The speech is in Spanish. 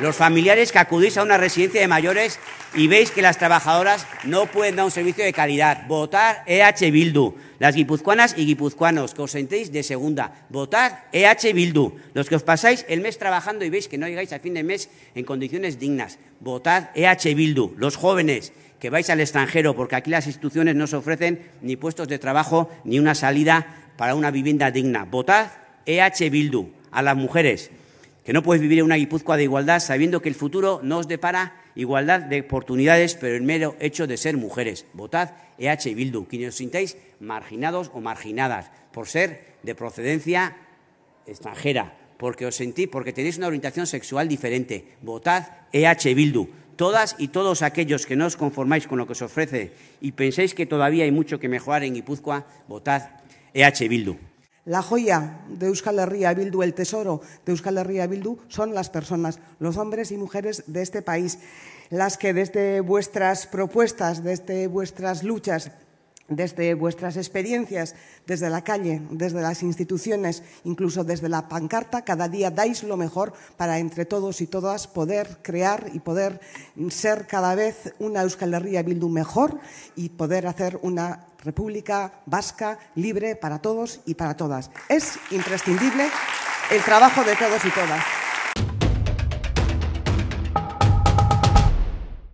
los familiares que acudís a una residencia de mayores y veis que las trabajadoras no pueden dar un servicio de calidad. votad EH Bildu. Las guipuzcoanas y guipuzcoanos, que os sentéis de segunda. Votad EH Bildu. Los que os pasáis el mes trabajando y veis que no llegáis a fin de mes en condiciones dignas. Votad EH Bildu. Los jóvenes que vais al extranjero, porque aquí las instituciones no os ofrecen ni puestos de trabajo ni una salida para una vivienda digna. Votad EH Bildu. A las mujeres que no puedes vivir en una Guipúzcoa de igualdad sabiendo que el futuro no os depara igualdad de oportunidades, pero el mero hecho de ser mujeres. Votad EH Bildu, quienes os sintáis marginados o marginadas por ser de procedencia extranjera, porque os sentí, porque tenéis una orientación sexual diferente. Votad EH Bildu. Todas y todos aquellos que no os conformáis con lo que os ofrece y pensáis que todavía hay mucho que mejorar en Guipúzcoa, votad EH Bildu. La joya de Euskal Herria Bildu, el tesoro de Euskal Herria Bildu, son las personas, los hombres y mujeres de este país, las que desde vuestras propuestas, desde vuestras luchas, desde vuestras experiencias, desde la calle, desde las instituciones, incluso desde la pancarta, cada día dais lo mejor para entre todos y todas poder crear y poder ser cada vez una Euskal Herria Bildu mejor y poder hacer una república vasca libre para todos y para todas. Es imprescindible el trabajo de todos y todas.